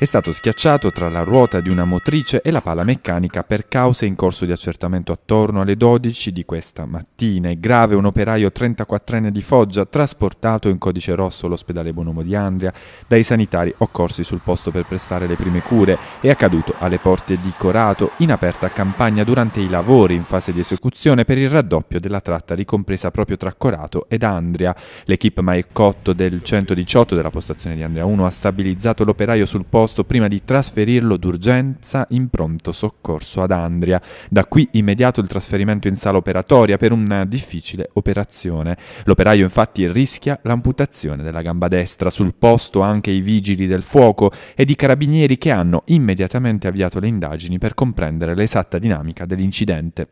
È stato schiacciato tra la ruota di una motrice e la pala meccanica per cause in corso di accertamento attorno alle 12 di questa mattina. È grave un operaio 34enne di Foggia trasportato in codice rosso all'ospedale Bonomo di Andria dai sanitari occorsi sul posto per prestare le prime cure. È accaduto alle porte di Corato in aperta campagna durante i lavori in fase di esecuzione per il raddoppio della tratta ricompresa proprio tra Corato ed Andria. L'equipe Maicotto del 118 della postazione di Andria 1 ha stabilizzato l'operaio sul posto posto prima di trasferirlo d'urgenza in pronto soccorso ad Andria. Da qui immediato il trasferimento in sala operatoria per una difficile operazione. L'operaio infatti rischia l'amputazione della gamba destra, sul posto anche i vigili del fuoco ed i carabinieri che hanno immediatamente avviato le indagini per comprendere l'esatta dinamica dell'incidente.